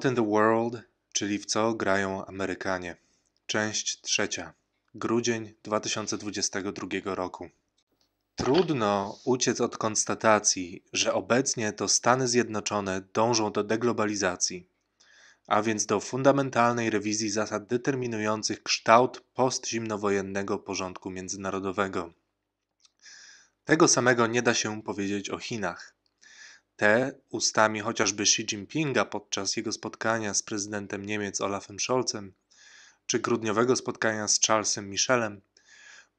What in the World, czyli w co grają Amerykanie. Część trzecia. Grudzień 2022 roku. Trudno uciec od konstatacji, że obecnie to Stany Zjednoczone dążą do deglobalizacji, a więc do fundamentalnej rewizji zasad determinujących kształt postzimnowojennego porządku międzynarodowego. Tego samego nie da się powiedzieć o Chinach. Te ustami chociażby Xi Jinpinga podczas jego spotkania z prezydentem Niemiec Olafem Scholzem, czy grudniowego spotkania z Charlesem Michelem,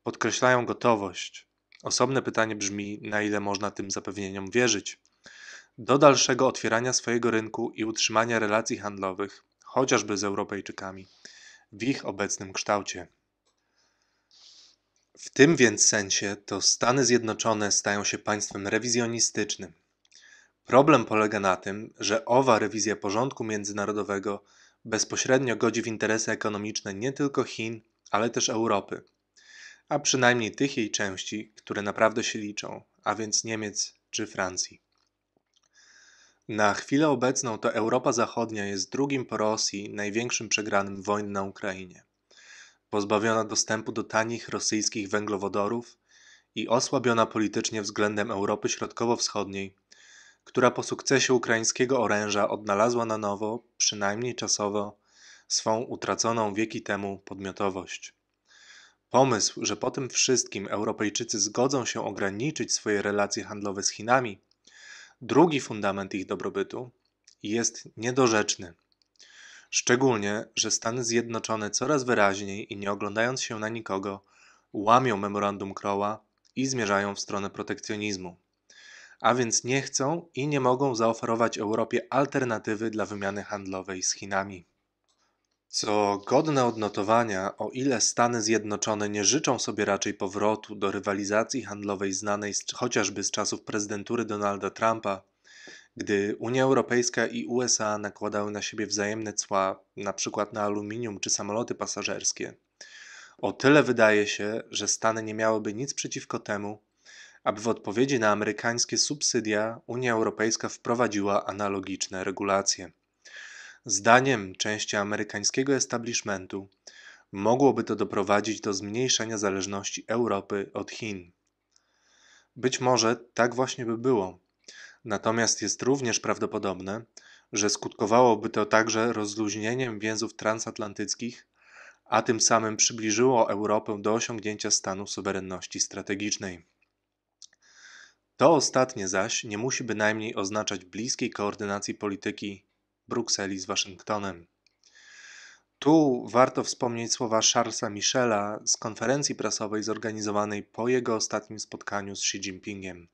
podkreślają gotowość. Osobne pytanie brzmi, na ile można tym zapewnieniom wierzyć. Do dalszego otwierania swojego rynku i utrzymania relacji handlowych, chociażby z Europejczykami, w ich obecnym kształcie. W tym więc sensie to Stany Zjednoczone stają się państwem rewizjonistycznym, Problem polega na tym, że owa rewizja porządku międzynarodowego bezpośrednio godzi w interesy ekonomiczne nie tylko Chin, ale też Europy, a przynajmniej tych jej części, które naprawdę się liczą, a więc Niemiec czy Francji. Na chwilę obecną to Europa Zachodnia jest drugim po Rosji największym przegranym wojny na Ukrainie. Pozbawiona dostępu do tanich rosyjskich węglowodorów i osłabiona politycznie względem Europy Środkowo-Wschodniej która po sukcesie ukraińskiego oręża odnalazła na nowo, przynajmniej czasowo, swą utraconą wieki temu podmiotowość. Pomysł, że po tym wszystkim Europejczycy zgodzą się ograniczyć swoje relacje handlowe z Chinami, drugi fundament ich dobrobytu, jest niedorzeczny. Szczególnie, że Stany Zjednoczone coraz wyraźniej i nie oglądając się na nikogo, łamią memorandum Kroła i zmierzają w stronę protekcjonizmu a więc nie chcą i nie mogą zaoferować Europie alternatywy dla wymiany handlowej z Chinami. Co godne odnotowania, o ile Stany Zjednoczone nie życzą sobie raczej powrotu do rywalizacji handlowej znanej z, chociażby z czasów prezydentury Donalda Trumpa, gdy Unia Europejska i USA nakładały na siebie wzajemne cła, np. Na, na aluminium czy samoloty pasażerskie, o tyle wydaje się, że Stany nie miałyby nic przeciwko temu, aby w odpowiedzi na amerykańskie subsydia Unia Europejska wprowadziła analogiczne regulacje. Zdaniem części amerykańskiego establishmentu mogłoby to doprowadzić do zmniejszenia zależności Europy od Chin. Być może tak właśnie by było. Natomiast jest również prawdopodobne, że skutkowałoby to także rozluźnieniem więzów transatlantyckich, a tym samym przybliżyło Europę do osiągnięcia stanu suwerenności strategicznej. To ostatnie zaś nie musi bynajmniej oznaczać bliskiej koordynacji polityki Brukseli z Waszyngtonem. Tu warto wspomnieć słowa Charlesa Michela z konferencji prasowej zorganizowanej po jego ostatnim spotkaniu z Xi Jinpingiem.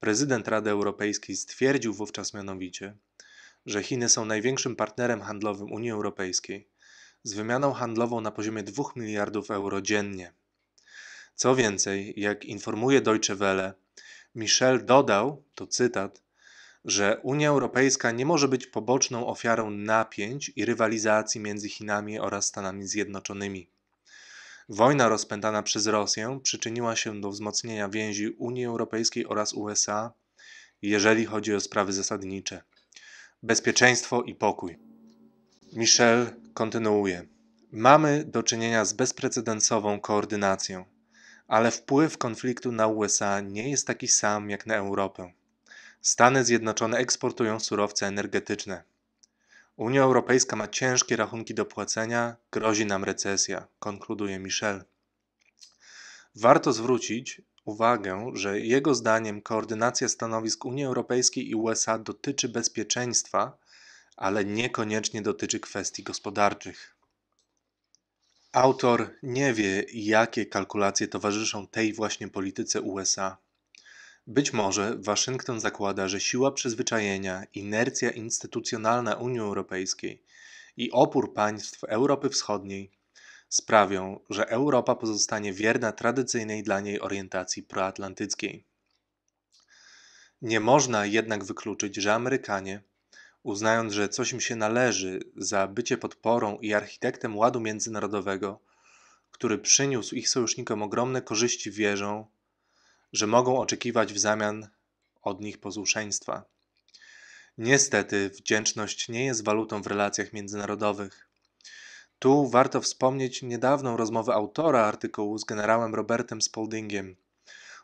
Prezydent Rady Europejskiej stwierdził wówczas mianowicie, że Chiny są największym partnerem handlowym Unii Europejskiej, z wymianą handlową na poziomie 2 miliardów euro dziennie. Co więcej, jak informuje Deutsche Welle, Michel dodał, to cytat, że Unia Europejska nie może być poboczną ofiarą napięć i rywalizacji między Chinami oraz Stanami Zjednoczonymi. Wojna rozpętana przez Rosję przyczyniła się do wzmocnienia więzi Unii Europejskiej oraz USA, jeżeli chodzi o sprawy zasadnicze: bezpieczeństwo i pokój. Michel kontynuuje: Mamy do czynienia z bezprecedensową koordynacją ale wpływ konfliktu na USA nie jest taki sam jak na Europę. Stany Zjednoczone eksportują surowce energetyczne. Unia Europejska ma ciężkie rachunki do płacenia, grozi nam recesja, konkluduje Michel. Warto zwrócić uwagę, że jego zdaniem koordynacja stanowisk Unii Europejskiej i USA dotyczy bezpieczeństwa, ale niekoniecznie dotyczy kwestii gospodarczych. Autor nie wie, jakie kalkulacje towarzyszą tej właśnie polityce USA. Być może Waszyngton zakłada, że siła przyzwyczajenia, inercja instytucjonalna Unii Europejskiej i opór państw Europy Wschodniej sprawią, że Europa pozostanie wierna tradycyjnej dla niej orientacji proatlantyckiej. Nie można jednak wykluczyć, że Amerykanie uznając, że coś im się należy za bycie podporą i architektem ładu międzynarodowego, który przyniósł ich sojusznikom ogromne korzyści, wierzą, że mogą oczekiwać w zamian od nich posłuszeństwa. Niestety, wdzięczność nie jest walutą w relacjach międzynarodowych. Tu warto wspomnieć niedawną rozmowę autora artykułu z generałem Robertem Spaldingiem,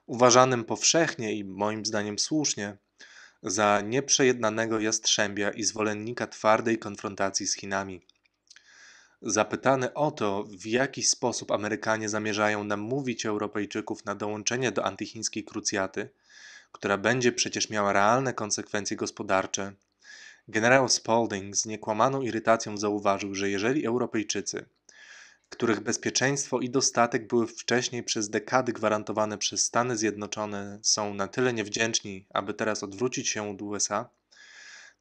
uważanym powszechnie i moim zdaniem słusznie za nieprzejednanego Jastrzębia i zwolennika twardej konfrontacji z Chinami. Zapytany o to, w jaki sposób Amerykanie zamierzają namówić Europejczyków na dołączenie do antychińskiej krucjaty, która będzie przecież miała realne konsekwencje gospodarcze, generał Spalding z niekłamaną irytacją zauważył, że jeżeli Europejczycy których bezpieczeństwo i dostatek były wcześniej przez dekady gwarantowane przez Stany Zjednoczone, są na tyle niewdzięczni, aby teraz odwrócić się od USA,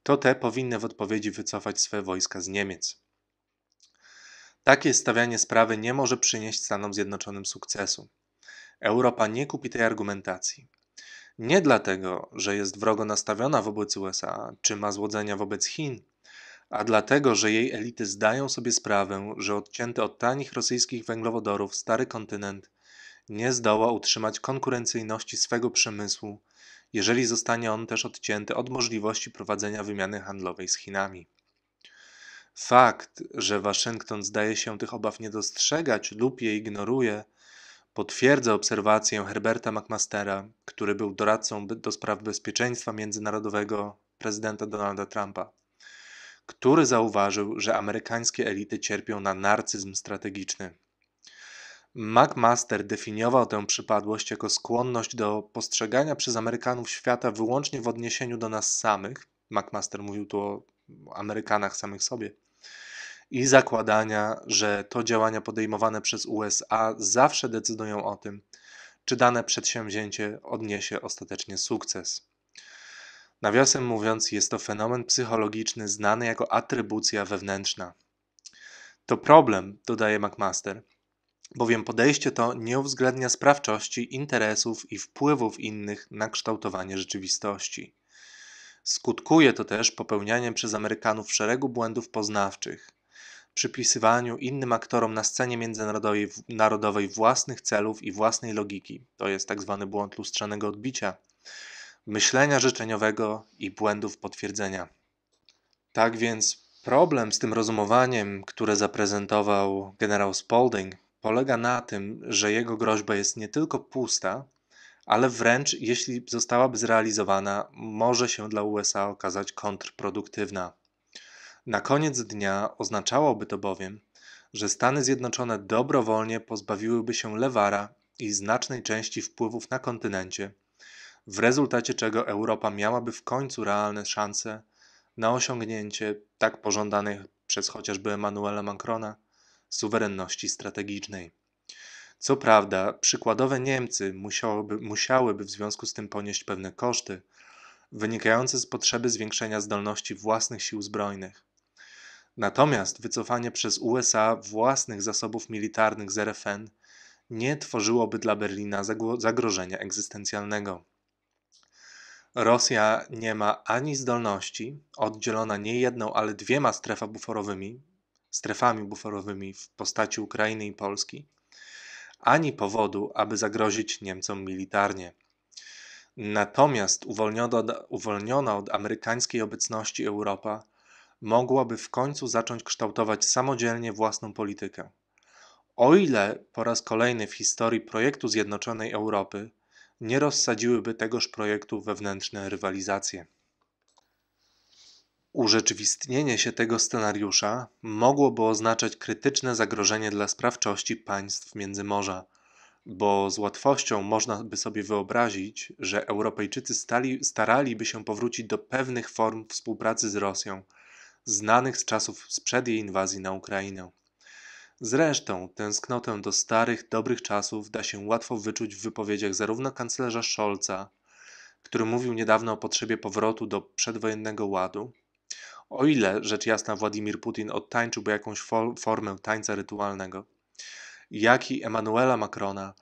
to te powinny w odpowiedzi wycofać swe wojska z Niemiec. Takie stawianie sprawy nie może przynieść Stanom Zjednoczonym sukcesu. Europa nie kupi tej argumentacji. Nie dlatego, że jest wrogo nastawiona wobec USA czy ma złodzenia wobec Chin, a dlatego, że jej elity zdają sobie sprawę, że odcięty od tanich rosyjskich węglowodorów stary kontynent nie zdoła utrzymać konkurencyjności swego przemysłu, jeżeli zostanie on też odcięty od możliwości prowadzenia wymiany handlowej z Chinami. Fakt, że Waszyngton zdaje się tych obaw nie dostrzegać lub je ignoruje, potwierdza obserwację Herberta McMastera, który był doradcą do spraw bezpieczeństwa międzynarodowego prezydenta Donalda Trumpa który zauważył, że amerykańskie elity cierpią na narcyzm strategiczny. McMaster definiował tę przypadłość jako skłonność do postrzegania przez Amerykanów świata wyłącznie w odniesieniu do nas samych. McMaster mówił tu o Amerykanach samych sobie. I zakładania, że to działania podejmowane przez USA zawsze decydują o tym, czy dane przedsięwzięcie odniesie ostatecznie sukces. Nawiasem mówiąc, jest to fenomen psychologiczny znany jako atrybucja wewnętrzna. To problem, dodaje McMaster, bowiem podejście to nie uwzględnia sprawczości, interesów i wpływów innych na kształtowanie rzeczywistości. Skutkuje to też popełnianiem przez Amerykanów szeregu błędów poznawczych, przypisywaniu innym aktorom na scenie międzynarodowej własnych celów i własnej logiki, to jest tzw. Tak błąd lustrzanego odbicia, myślenia życzeniowego i błędów potwierdzenia. Tak więc problem z tym rozumowaniem, które zaprezentował generał Spalding, polega na tym, że jego groźba jest nie tylko pusta, ale wręcz jeśli zostałaby zrealizowana, może się dla USA okazać kontrproduktywna. Na koniec dnia oznaczałoby to bowiem, że Stany Zjednoczone dobrowolnie pozbawiłyby się lewara i znacznej części wpływów na kontynencie w rezultacie czego Europa miałaby w końcu realne szanse na osiągnięcie tak pożądanych przez chociażby Emmanuela Macrona suwerenności strategicznej. Co prawda, przykładowe Niemcy musiałyby, musiałyby w związku z tym ponieść pewne koszty wynikające z potrzeby zwiększenia zdolności własnych sił zbrojnych. Natomiast wycofanie przez USA własnych zasobów militarnych z RFN nie tworzyłoby dla Berlina zagrożenia egzystencjalnego. Rosja nie ma ani zdolności, oddzielona nie jedną, ale dwiema strefa buforowymi, strefami buforowymi w postaci Ukrainy i Polski, ani powodu, aby zagrozić Niemcom militarnie. Natomiast uwolniona od amerykańskiej obecności Europa mogłaby w końcu zacząć kształtować samodzielnie własną politykę. O ile po raz kolejny w historii projektu Zjednoczonej Europy nie rozsadziłyby tegoż projektu wewnętrzne rywalizacje. Urzeczywistnienie się tego scenariusza mogłoby oznaczać krytyczne zagrożenie dla sprawczości państw Międzymorza, bo z łatwością można by sobie wyobrazić, że Europejczycy stali, staraliby się powrócić do pewnych form współpracy z Rosją, znanych z czasów sprzed jej inwazji na Ukrainę. Zresztą tęsknotę do starych, dobrych czasów da się łatwo wyczuć w wypowiedziach zarówno kanclerza Scholza, który mówił niedawno o potrzebie powrotu do przedwojennego ładu, o ile rzecz jasna Władimir Putin odtańczyłby jakąś formę tańca rytualnego, jak i Emmanuela Macrona,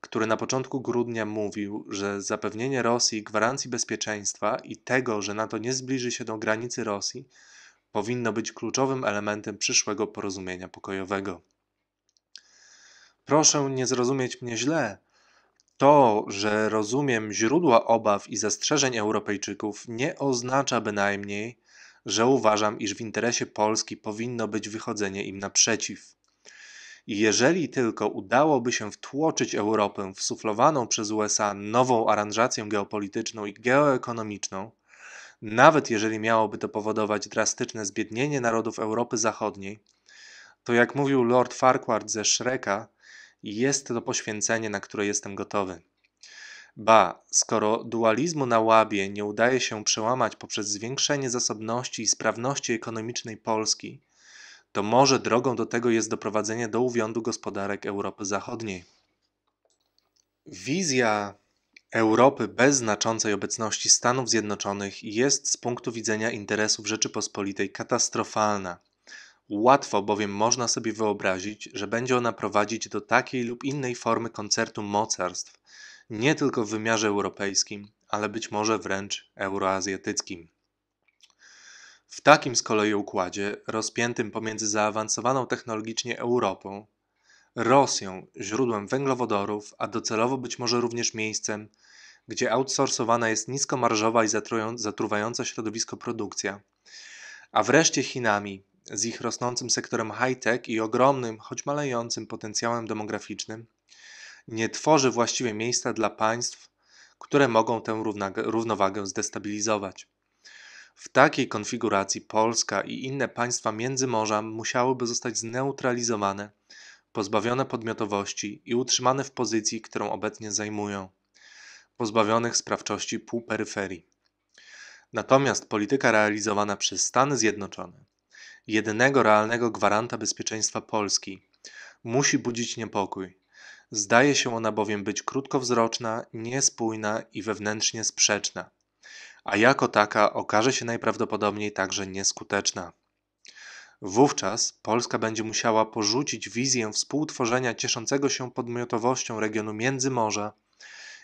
który na początku grudnia mówił, że zapewnienie Rosji gwarancji bezpieczeństwa i tego, że NATO nie zbliży się do granicy Rosji, powinno być kluczowym elementem przyszłego porozumienia pokojowego. Proszę nie zrozumieć mnie źle. To, że rozumiem źródła obaw i zastrzeżeń Europejczyków, nie oznacza bynajmniej, że uważam, iż w interesie Polski powinno być wychodzenie im naprzeciw. I jeżeli tylko udałoby się wtłoczyć Europę w suflowaną przez USA nową aranżację geopolityczną i geoekonomiczną, nawet jeżeli miałoby to powodować drastyczne zbiednienie narodów Europy Zachodniej, to jak mówił Lord Farquhar ze Shreka, jest to poświęcenie, na które jestem gotowy. Ba, skoro dualizmu na łabie nie udaje się przełamać poprzez zwiększenie zasobności i sprawności ekonomicznej Polski, to może drogą do tego jest doprowadzenie do uwiądu gospodarek Europy Zachodniej. Wizja Europy bez znaczącej obecności Stanów Zjednoczonych jest z punktu widzenia interesów Rzeczypospolitej katastrofalna. Łatwo bowiem można sobie wyobrazić, że będzie ona prowadzić do takiej lub innej formy koncertu mocarstw, nie tylko w wymiarze europejskim, ale być może wręcz euroazjatyckim. W takim z kolei układzie, rozpiętym pomiędzy zaawansowaną technologicznie Europą, Rosją źródłem węglowodorów, a docelowo być może również miejscem, gdzie outsourcowana jest niskomarżowa i zatruwająca środowisko produkcja, a wreszcie Chinami z ich rosnącym sektorem high-tech i ogromnym, choć malejącym potencjałem demograficznym, nie tworzy właściwie miejsca dla państw, które mogą tę równowagę zdestabilizować. W takiej konfiguracji Polska i inne państwa Międzymorza musiałyby zostać zneutralizowane pozbawione podmiotowości i utrzymane w pozycji, którą obecnie zajmują, pozbawionych sprawczości półperyferii. Natomiast polityka realizowana przez Stany Zjednoczone, jedynego realnego gwaranta bezpieczeństwa Polski, musi budzić niepokój. Zdaje się ona bowiem być krótkowzroczna, niespójna i wewnętrznie sprzeczna, a jako taka okaże się najprawdopodobniej także nieskuteczna. Wówczas Polska będzie musiała porzucić wizję współtworzenia cieszącego się podmiotowością regionu Międzymorza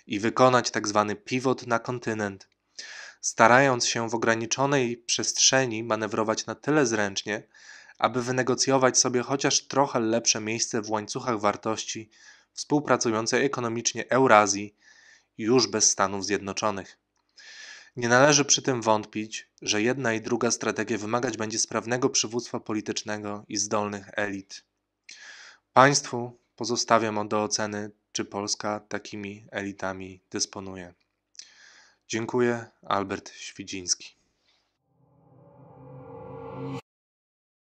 i wykonać tzw. Tak pivot na kontynent, starając się w ograniczonej przestrzeni manewrować na tyle zręcznie, aby wynegocjować sobie chociaż trochę lepsze miejsce w łańcuchach wartości współpracującej ekonomicznie Eurazji, już bez Stanów Zjednoczonych. Nie należy przy tym wątpić, że jedna i druga strategia wymagać będzie sprawnego przywództwa politycznego i zdolnych elit. Państwu pozostawiam do oceny, czy Polska takimi elitami dysponuje. Dziękuję, Albert Świdziński.